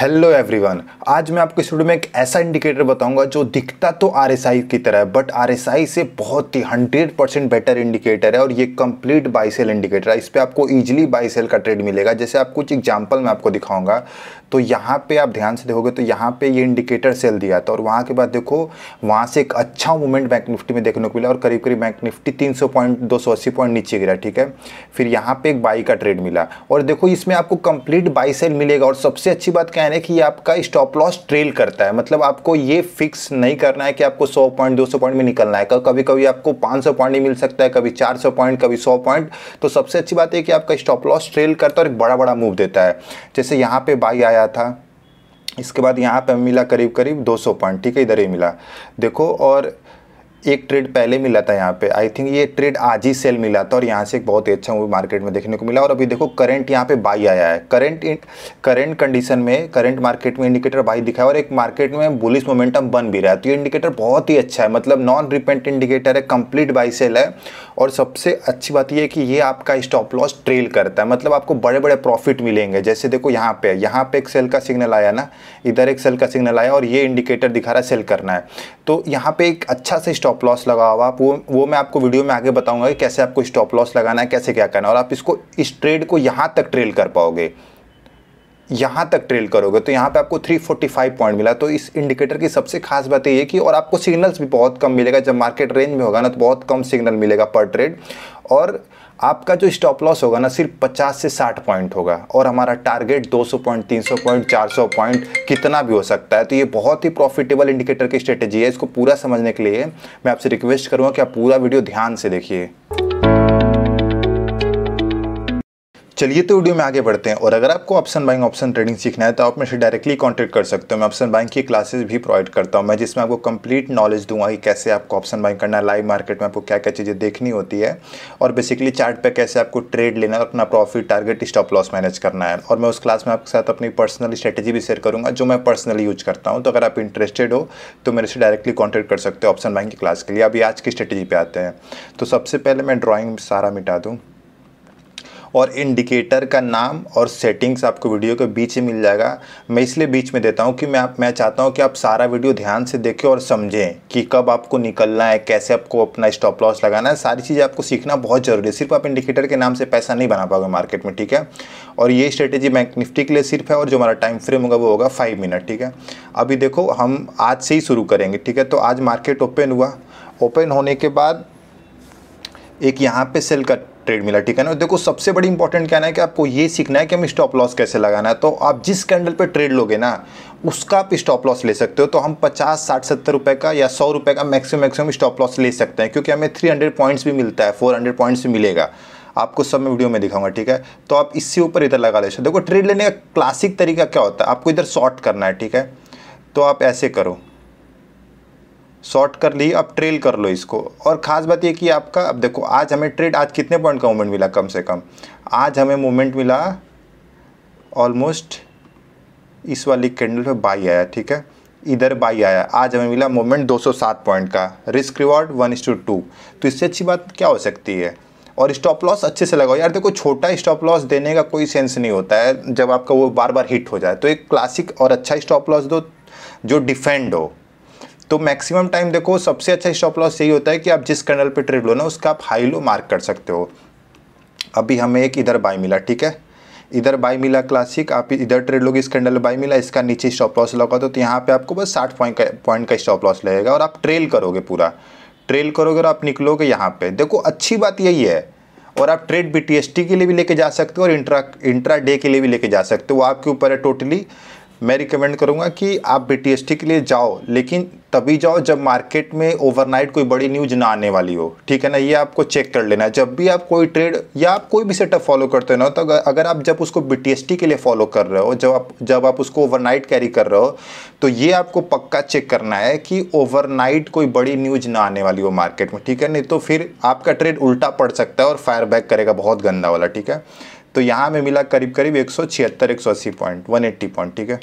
hello everyone आज मैं आपको स्टूडियो में एक ऐसा इंडिकेटर बताऊंगा जो दिखता तो आर की तरह है बट आर से बहुत ही 100 परसेंट बेटर इंडिकेटर है और ये कंप्लीट सेल इंडिकेटर है इस पर आपको इजीली सेल का ट्रेड मिलेगा जैसे आप कुछ एग्जांपल मैं आपको दिखाऊंगा तो यहाँ पे आप ध्यान से देखोगे तो यहाँ पे ये इंडिकेटर सेल दिया था और वहाँ के बाद देखो वहाँ से एक अच्छा मूवमेंट बैंक निफ्टी में देखने को मिला और करीब करीब बैंक निफ्टी तीन पॉइंट दो पॉइंट नीचे गिरा ठीक है फिर यहाँ पर एक बाई का ट्रेड मिला और देखो इसमें आपको कंप्लीट बाई सेल मिलेगा और सबसे अच्छी बात क्या है यानी कि आपका स्टॉप लॉस ट्रेल करता है मतलब आपको ये फिक्स नहीं करना है कि आपको 100 पॉइंट 200 पॉइंट में निकलना है कभी कभी आपको 500 पॉइंट ही मिल सकता है कभी 400 पॉइंट कभी 100 पॉइंट तो सबसे अच्छी बात है कि आपका स्टॉप लॉस ट्रेल करता है और बड़ा बड़ा मूव देता है जैसे यहाँ पर बाई आया था इसके बाद यहाँ पर मिला करीब करीब दो पॉइंट ठीक है इधर ही मिला देखो और एक ट्रेड पहले मिला था यहाँ पे आई थिंक ये ट्रेड आज ही सेल मिला था और यहाँ से एक बहुत ही अच्छा मूवी मार्केट में देखने को मिला और अभी देखो करंट यहाँ पे बाई आया है करंट करंट कंडीशन में करंट मार्केट में इंडिकेटर बाई दिखा है और एक मार्केट में बुलिस मोमेंटम बन भी रहा है तो ये इंडिकेटर बहुत ही अच्छा है मतलब नॉन रिपेंट इंडिकेटर है कंप्लीट बाई सेल है और सबसे अच्छी बात यह है कि ये आपका स्टॉप लॉस ट्रेल करता है मतलब आपको बड़े बड़े प्रॉफिट मिलेंगे जैसे देखो यहाँ पे यहाँ पे एक सेल का सिग्नल आया ना इधर एक सेल का सिग्नल आया और ये इंडिकेटर दिखा रहा है सेल करना है तो यहाँ पे एक अच्छा सा स्टॉप लॉस लगा हुआ आप वो वो मैं आपको वीडियो में आगे बताऊँगा कि कैसे आपको स्टॉप लॉस लगाना है कैसे क्या करना है और आप इसको इस ट्रेड को यहाँ तक ट्रेल कर पाओगे यहाँ तक ट्रेल करोगे तो यहाँ पे आपको 345 पॉइंट मिला तो इस इंडिकेटर की सबसे खास बात यह कि और आपको सिग्नल्स भी बहुत कम मिलेगा जब मार्केट रेंज में होगा ना तो बहुत कम सिग्नल मिलेगा पर ट्रेड और आपका जो स्टॉप लॉस होगा ना सिर्फ 50 से 60 पॉइंट होगा और हमारा टारगेट 200 पॉइंट 300 पॉइंट 400 पॉइंट कितना भी हो सकता है तो ये बहुत ही प्रॉफिटेबल इंडिकेटर की स्ट्रेटेजी है इसको पूरा समझने के लिए मैं आपसे रिक्वेस्ट करूँगा कि आप पूरा वीडियो ध्यान से देखिए चलिए तो वीडियो में आगे बढ़ते हैं और अगर आपको ऑप्शन बाइंग ऑप्शन ट्रेडिंग सीखना है तो आप मेरे डायरेक्टली कॉन्टैक्ट कर सकते हो मैं ऑप्शन बाइंग की क्लासेस भी प्रोवाइड करता हूँ मैं जिसमें आपको कंप्लीट नॉलेज दूंगा कि कैसे आपको ऑप्शन बाइंग करना है लाइव मार्केट में आपको क्या क्या चीज़ें देखनी होती है और बेसिकली चार्ट पर कैसे आपको ट्रेड लेना है अपना profit target stop loss manage करना है और मैं उस क्लास में आपके साथ अपनी पर्सनल स्ट्रेटेजी भी शेयर करूँगा जो मैं पर्सनली यूज करता हूँ तो अगर आप इंटरेस्टेड हो तो मेरे से डायरेक्टली कॉन्टैक्ट कर सकते हो ऑप्शन बाइंग की क्लास के लिए अभी आज की स्ट्रेटेजी पर आते हैं तो सबसे पहले मैं ड्रॉइंग सारा मिटा दूँ और इंडिकेटर का नाम और सेटिंग्स आपको वीडियो के बीच में मिल जाएगा मैं इसलिए बीच में देता हूँ कि मैं मैं चाहता हूँ कि आप सारा वीडियो ध्यान से देखें और समझें कि कब आपको निकलना है कैसे आपको अपना स्टॉप लॉस लगाना है सारी चीज़ें आपको सीखना बहुत ज़रूरी है सिर्फ आप इंडिकेटर के नाम से पैसा नहीं बना पाओगे मार्केट में ठीक है और ये स्ट्रेटेजी बैंक निफ्टी के लिए सिर्फ है और जो हमारा टाइम फ्रेम होगा वो होगा फाइव मिनट ठीक है अभी देखो हम आज से ही शुरू करेंगे ठीक है तो आज मार्केट ओपन हुआ ओपन होने के बाद एक यहाँ पे सेल का ट्रेड मिला ठीक है ना देखो सबसे बड़ी इंपॉर्टेंट क्या है कि आपको ये सीखना है कि हम स्टॉप लॉस कैसे लगाना है तो आप जिस कैंडल पे ट्रेड लोगे ना उसका आप स्टॉप लॉस ले सकते हो तो हम 50 साठ सत्तर रुपये का या सौ रुपये का मैक्सिमम मैक्सिमम स्टॉप लॉस ले सकते हैं क्योंकि हमें 300 पॉइंट्स भी मिलता है 400 पॉइंट्स भी मिलेगा आपको सब मैं वीडियो में दिखाऊंगा ठीक है तो आप इससे ऊपर इधर लगा ले सकते देखो ट्रेड लेने का क्लासिक तरीका क्या होता है आपको इधर शॉर्ट करना है ठीक है तो आप ऐसे करो शॉर्ट कर ली अब ट्रेल कर लो इसको और ख़ास बात ये कि आपका अब देखो आज हमें ट्रेड आज कितने पॉइंट का मूवमेंट मिला कम से कम आज हमें मूवमेंट मिला ऑलमोस्ट इस वाली कैंडल पे बाई आया ठीक है इधर बाई आया आज हमें मिला मूवमेंट 207 पॉइंट का risk reward one is to two तो इससे अच्छी बात क्या हो सकती है और स्टॉप लॉस अच्छे से लगाओ यार देखो छोटा स्टॉप लॉस देने का कोई सेंस नहीं होता है जब आपका वो बार बार हिट हो जाए तो एक क्लासिक और अच्छा स्टॉप लॉस दो जो डिफेंड हो तो मैक्सिमम टाइम देखो सबसे अच्छा स्टॉप लॉस यही होता है कि आप जिस कैंडल पे ट्रेड लो ना उसका आप हाई लो मार्क कर सकते हो अभी हमें एक इधर बाई मिला ठीक है इधर बाई मिला क्लासिक आप इधर ट्रेड लोगे इस कैंडल बाई मिला इसका नीचे स्टॉप लॉस लगा दो तो यहाँ पे आपको बस साठ पॉइंट का पॉइंट का स्टॉप लॉस लगेगा और आप ट्रेल करोगे पूरा ट्रेल करोगे और आप निकलोगे यहाँ पे देखो अच्छी बात यही है और आप ट्रेड बी के लिए भी लेके जा सकते हो और इंट्रा इंट्रा डे के लिए भी लेके जा सकते हो वो आपके ऊपर है टोटली मैं रिकमेंड करूँगा कि आप बी के लिए जाओ लेकिन तभी जाओ जब मार्केट में ओवरनाइट कोई बड़ी न्यूज ना आने वाली हो ठीक है ना ये आपको चेक कर लेना है जब भी आप कोई ट्रेड या आप कोई भी सेटअप फॉलो करते हो ना तो अगर आप जब उसको बी के लिए फॉलो कर रहे हो जब आप जब आप उसको ओवरनाइट कैरी कर रहे हो तो ये आपको पक्का चेक करना है कि ओवरनाइट कोई बड़ी न्यूज ना आने वाली हो मार्केट में ठीक है नहीं तो फिर आपका ट्रेड उल्टा पड़ सकता है और फायर करेगा बहुत गंदा वाला ठीक है तो यहाँ में मिला करीब करीब एक सौ छिहत्तर एक सौ अस्सी पॉइंट वन एट्टी पॉइंट ठीक है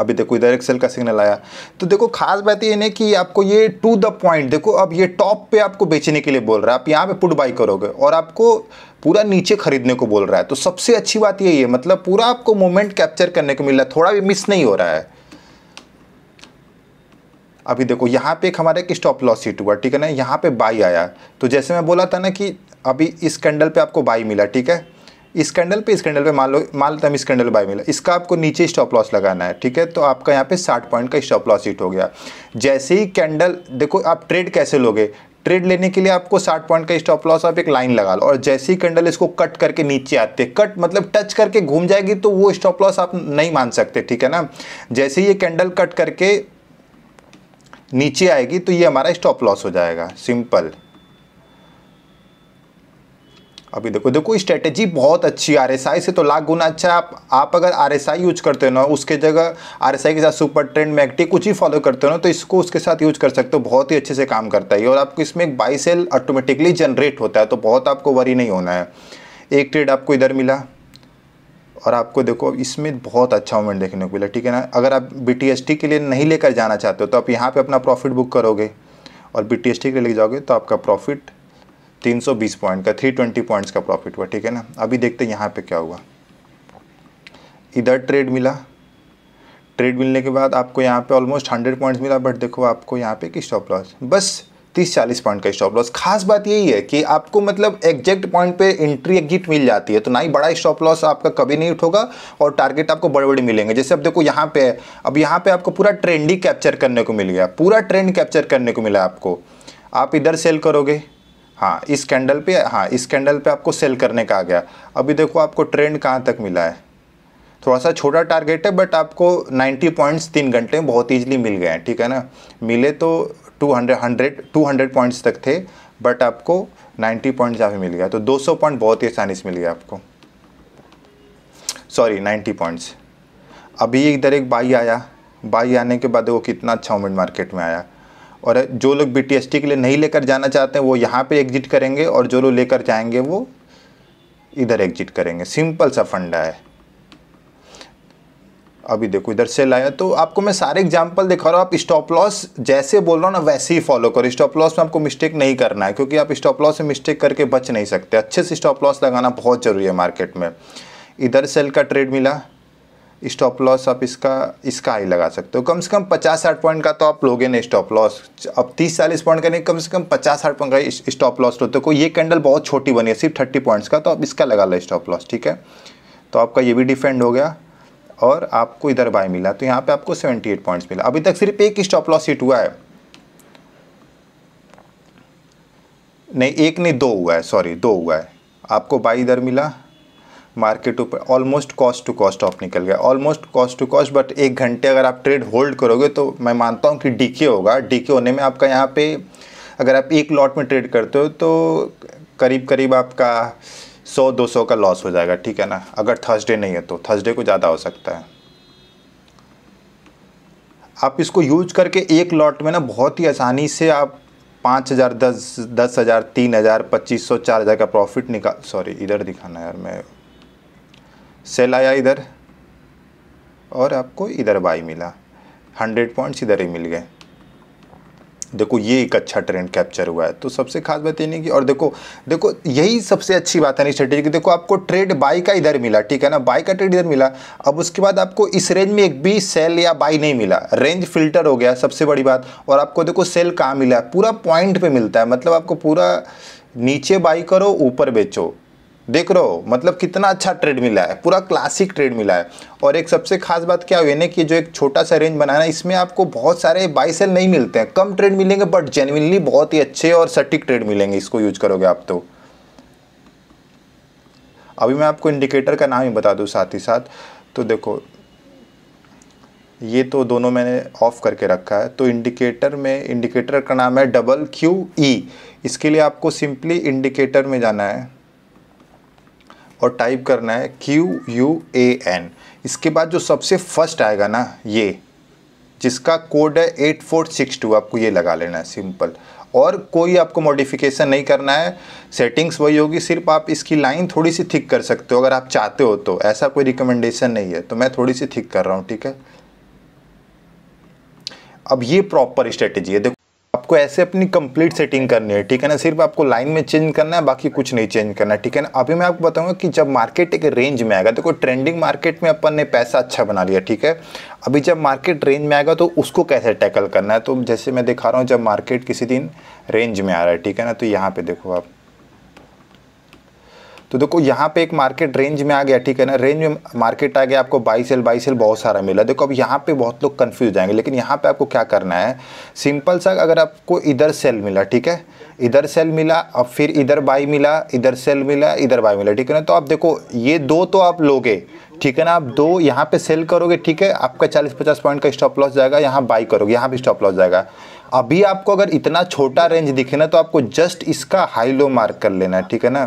अभी देखो इधर एक्सेल का सिग्नल आया तो देखो खास बात ये नहीं कि आपको ये टू द पॉइंट देखो अब ये टॉप पे आपको बेचने के लिए बोल रहा है आप यहाँ पे पुट बाई करोगे और आपको पूरा नीचे खरीदने को बोल रहा है तो सबसे अच्छी बात यही है मतलब पूरा आपको मोमेंट कैप्चर करने को मिल रहा है थोड़ा भी मिस नहीं हो रहा है अभी देखो यहाँ पे एक हमारा एक स्टॉप लॉस सीट हुआ ठीक है ना यहाँ पे बाई आया तो जैसे मैं बोला था ना कि अभी इस कैंडल पे आपको बाई मिला ठीक है स्कैंडल पे इस कैंडल पे मान लो मान लेते हम स्कैंडल बाय मिला इसका आपको नीचे स्टॉप लॉस लगाना है ठीक है तो आपका यहाँ पे साठ पॉइंट का स्टॉप लॉस हिट हो गया जैसे ही कैंडल देखो आप ट्रेड कैसे लोगे ट्रेड लेने के लिए आपको 60 पॉइंट का स्टॉप लॉस आप एक लाइन लगा लो और जैसे ही कैंडल इसको कट करके नीचे आते कट मतलब टच करके घूम जाएगी तो वो स्टॉप लॉस आप नहीं मान सकते ठीक है ना जैसे ही ये कैंडल कट करके नीचे आएगी तो ये हमारा स्टॉप लॉस हो जाएगा सिंपल अभी देखो देखो स्ट्रेटेजी बहुत अच्छी आर एस आई से तो लाख गुना अच्छा आप आप अगर आर एस आई यूज करते हो ना उसके जगह आर एस आई के साथ सुपर ट्रेंड मैगटी कुछ ही फॉलो करते हो ना तो इसको उसके साथ यूज कर सकते हो बहुत ही अच्छे से काम करता है और आपको इसमें एक बाई सेल ऑटोमेटिकली जनरेट होता है तो बहुत आपको वरी नहीं होना है एक ट्रेड आपको इधर मिला और आपको देखो इसमें बहुत अच्छा मोमेंट देखने को मिला ठीक है ना अगर आप बी के लिए नहीं लेकर जाना चाहते हो तो आप यहाँ पर अपना प्रॉफिट बुक करोगे और बी के लिए ले जाओगे तो आपका प्रॉफिट 320 पॉइंट का 320 पॉइंट्स का प्रॉफिट हुआ ठीक है ना अभी देखते हैं यहाँ पे क्या हुआ इधर ट्रेड मिला ट्रेड मिलने के बाद आपको यहाँ पे ऑलमोस्ट 100 पॉइंट्स मिला बट देखो आपको यहाँ पे एक स्टॉप लॉस बस 30-40 पॉइंट का स्टॉप लॉस खास बात यही है कि आपको मतलब एग्जैक्ट पॉइंट पे एंट्री एग्जिट मिल जाती है तो ना ही बड़ा स्टॉप लॉस आपका कभी नहीं उठोगा और टारगेट आपको बड़े बड़े मिलेंगे जैसे अब देखो यहाँ पे अब यहाँ पे आपको पूरा ट्रेंड ही कैप्चर करने को मिल गया पूरा ट्रेंड कैप्चर करने को मिला आपको आप इधर सेल करोगे हाँ इस कैंडल पे हाँ इस कैंडल पे आपको सेल करने का आ गया अभी देखो आपको ट्रेंड कहाँ तक मिला है थोड़ा सा छोटा टारगेट है बट आपको 90 पॉइंट्स तीन घंटे में बहुत ईजिली मिल गए हैं ठीक है ना मिले तो 200 हंड्रेड टू हंड्रेड पॉइंट्स तक थे बट आपको 90 पॉइंट्स यहाँ मिल गया तो 200 पॉइंट बहुत ही आसानी से मिल गया आपको सॉरी 90 पॉइंट्स अभी इधर एक बाई आया बाई आने के बाद वो कितना अच्छा मोमेंट मार्केट में आया और जो लोग बी के लिए नहीं लेकर जाना चाहते हैं वो यहाँ पे एग्जिट करेंगे और जो लोग लेकर जाएंगे वो इधर एग्जिट करेंगे सिंपल सा फंडा है अभी देखो इधर सेल आया तो आपको मैं सारे एग्जाम्पल दिखा रहा हूँ आप स्टॉप लॉस जैसे बोल रहा हूँ ना वैसे ही फॉलो करो स्टॉप लॉस में आपको मिस्टेक नहीं करना है क्योंकि आप स्टॉप लॉस में मिस्टेक करके बच नहीं सकते अच्छे से स्टॉप लॉस लगाना बहुत ज़रूरी है मार्केट में इधर सेल का ट्रेड मिला स्टॉप लॉस आप इसका इसका ही लगा सकते हो कम से कम पचास साठ पॉइंट का तो आप लोगे ना स्टॉप लॉस अब तीस चालीस पॉइंट का नहीं कम से कम पचास साठ पॉइंट का स्टॉप लॉस होते को ये कैंडल बहुत छोटी बनी है सिर्फ थर्टी पॉइंट्स का तो आप इसका लगा लो स्टॉप लॉस ठीक है तो आपका ये भी डिफेंड हो गया और आपको इधर बाय मिला तो यहाँ पर आपको सेवेंटी पॉइंट्स मिला अभी तक सिर्फ एक स्टॉप लॉस हिट हुआ है नहीं एक नहीं दो हुआ है सॉरी दो हुआ है आपको बाई इधर मिला market to almost cost to cost off निकल गया almost cost to cost but एक घंटे अगर आप ट्रेड होल्ड करोगे तो मैं मानता हूँ कि डीके होगा डीके होने में आपका यहाँ पे अगर आप एक लॉट में ट्रेड करते हो तो करीब करीब आपका सौ दो सौ का लॉस हो जाएगा ठीक है ना अगर थर्सडे नहीं है तो थर्सडे को ज़्यादा हो सकता है आप इसको यूज करके एक लॉट में ना बहुत ही आसानी से आप पाँच हज़ार दस दस हज़ार तीन हज़ार पच्चीस सौ चार हज़ार का प्रॉफिट निकाल सॉरी इधर दिखाना यार मैं सेल आया इधर और आपको इधर बाई मिला हंड्रेड पॉइंट्स इधर ही मिल गए देखो ये एक अच्छा ट्रेंड कैप्चर हुआ है तो सबसे खास बात ये नहीं कि और देखो देखो यही सबसे अच्छी बात है नहीं स्ट्रेटेजी की देखो आपको ट्रेड बाई का इधर मिला ठीक है ना बाई का ट्रेड इधर मिला अब उसके बाद आपको इस रेंज में एक भी सेल या बाई नहीं मिला रेंज फिल्टर हो गया सबसे बड़ी बात और आपको देखो सेल कहाँ मिला पूरा पॉइंट पर मिलता है मतलब आपको पूरा नीचे बाई करो ऊपर बेचो देख रहे हो मतलब कितना अच्छा ट्रेड मिला है पूरा क्लासिक ट्रेड मिला है और एक सबसे खास बात क्या हुई ना कि जो एक छोटा सा रेंज बनाना है इसमें आपको बहुत सारे बाई सेल नहीं मिलते हैं कम ट्रेड मिलेंगे बट जेनविनली बहुत ही अच्छे और सटीक ट्रेड मिलेंगे इसको यूज करोगे आप तो अभी मैं आपको इंडिकेटर का नाम ही बता दूँ साथ ही साथ तो देखो ये तो दोनों मैंने ऑफ़ करके रखा है तो इंडिकेटर में इंडिकेटर का नाम है डबल क्यू ई इसके लिए आपको सिंपली इंडिकेटर में जाना है और टाइप करना है क्यू यू ए एन इसके बाद जो सबसे फर्स्ट आएगा ना ये जिसका कोड है एट फोर सिक्स टू आपको ये लगा लेना है सिंपल और कोई आपको मॉडिफिकेशन नहीं करना है सेटिंग्स वही होगी सिर्फ आप इसकी लाइन थोड़ी सी थिक कर सकते हो अगर आप चाहते हो तो ऐसा कोई रिकमेंडेशन नहीं है तो मैं थोड़ी सी थिक कर रहा हूँ ठीक है अब ये प्रॉपर स्ट्रेटेजी है देखो आपको ऐसे अपनी कंप्लीट सेटिंग करनी है ठीक है ना सिर्फ आपको लाइन में चेंज करना है बाकी कुछ नहीं चेंज करना है ठीक है ना अभी मैं आपको बताऊंगा कि जब मार्केट एक रेंज में आएगा देखो ट्रेंडिंग मार्केट में अपन ने पैसा अच्छा बना लिया ठीक है अभी जब मार्केट रेंज में आएगा तो उसको कैसे टैकल करना है तो जैसे मैं दिखा रहा हूँ जब मार्केट किसी दिन रेंज में आ रहा है ठीक है ना तो यहाँ पर देखो आप तो देखो यहाँ पे एक मार्केट रेंज में आ गया ठीक है ना रेंज में मार्केट आ गया आपको बाई सेल बाई सेल बहुत सारा मिला देखो अब यहाँ पे बहुत लोग कन्फ्यूज जाएंगे लेकिन यहाँ पे आपको क्या करना है सिंपल सा अगर आपको इधर सेल मिला ठीक है इधर सेल मिला अब फिर इधर बाई मिला इधर सेल मिला इधर बाई मिला ठीक है ना तो आप देखो ये दो तो आप लोगे ठीक है ना आप दो यहाँ पे सेल करोगे ठीक है आपका चालीस पचास पॉइंट का स्टॉप लॉस जाएगा यहाँ बाई करोगे यहाँ भी स्टॉप लॉस जाएगा अभी आपको अगर इतना छोटा रेंज दिखे ना तो आपको जस्ट इसका हाई लो मार्क कर लेना है ठीक है ना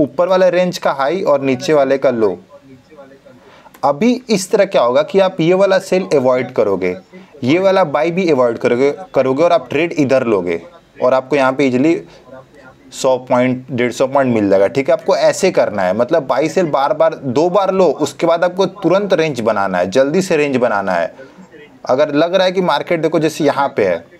ऊपर वाला रेंज का हाई और नीचे वाले का लो अभी इस तरह क्या होगा कि आप ये वाला सेल अवॉइड करोगे ये वाला बाई भी अवॉइड करोगे करोगे और आप ट्रेड इधर लोगे और आपको यहाँ पे इजिली सौ पॉइंट डेढ़ सौ पॉइंट मिल जाएगा ठीक है आपको ऐसे करना है मतलब बाई सेल बार बार दो बार लो उसके बाद आपको तुरंत रेंज बनाना है जल्दी से रेंज बनाना है अगर लग रहा है कि मार्केट देखो जैसे यहाँ पे है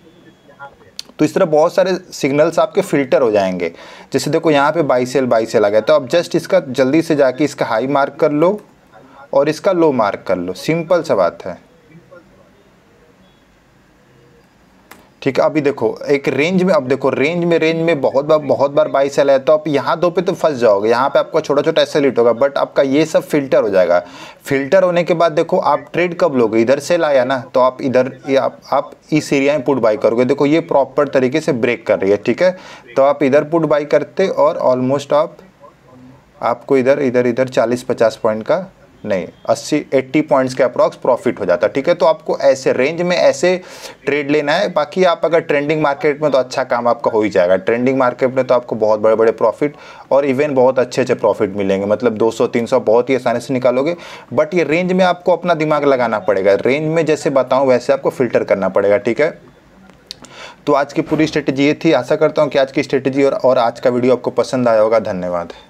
तो इस तरह बहुत सारे सिग्नल्स आपके फिल्टर हो जाएंगे जैसे देखो यहाँ पे बाई सेल बाई सेल आ गया तो आप जस्ट इसका जल्दी से जाके इसका हाई मार्क कर लो और इसका लो मार्क कर लो सिंपल सा बात है ठीक है अभी देखो एक रेंज में अब देखो रेंज में रेंज में बहुत बार बहुत बार बाई सेल है तो आप यहाँ दो पे तो फंस जाओगे यहाँ पे आपका छोटा छोटा एसेल होगा बट आपका ये सब फिल्टर हो जाएगा फिल्टर होने के बाद देखो आप ट्रेड कब लोगे इधर सेल आया ना तो आप इधर आप, आप इस एरिया में पुट बाई करोगे देखो ये प्रॉपर तरीके से ब्रेक कर रही है ठीक है तो आप इधर पुट बाई करते और ऑलमोस्ट आप आपको इधर इधर इधर चालीस पचास पॉइंट का नहीं 80 80 पॉइंट्स के अप्रॉक्स प्रॉफिट हो जाता है ठीक है तो आपको ऐसे रेंज में ऐसे ट्रेड लेना है बाकी आप अगर ट्रेंडिंग मार्केट में तो अच्छा काम आपका हो ही जाएगा ट्रेंडिंग मार्केट में तो आपको बहुत बड़े बड़े प्रॉफिट और इवन बहुत अच्छे अच्छे प्रॉफिट मिलेंगे मतलब 200 300 बहुत ही आसानी से निकालोगे बट ये रेंज में आपको अपना दिमाग लगाना पड़ेगा रेंज में जैसे बताऊँ वैसे आपको फिल्टर करना पड़ेगा ठीक है तो आज की पूरी स्ट्रेटेजी ये थी आशा करता हूँ कि आज की स्ट्रेटेजी और, और आज का वीडियो आपको पसंद आया होगा धन्यवाद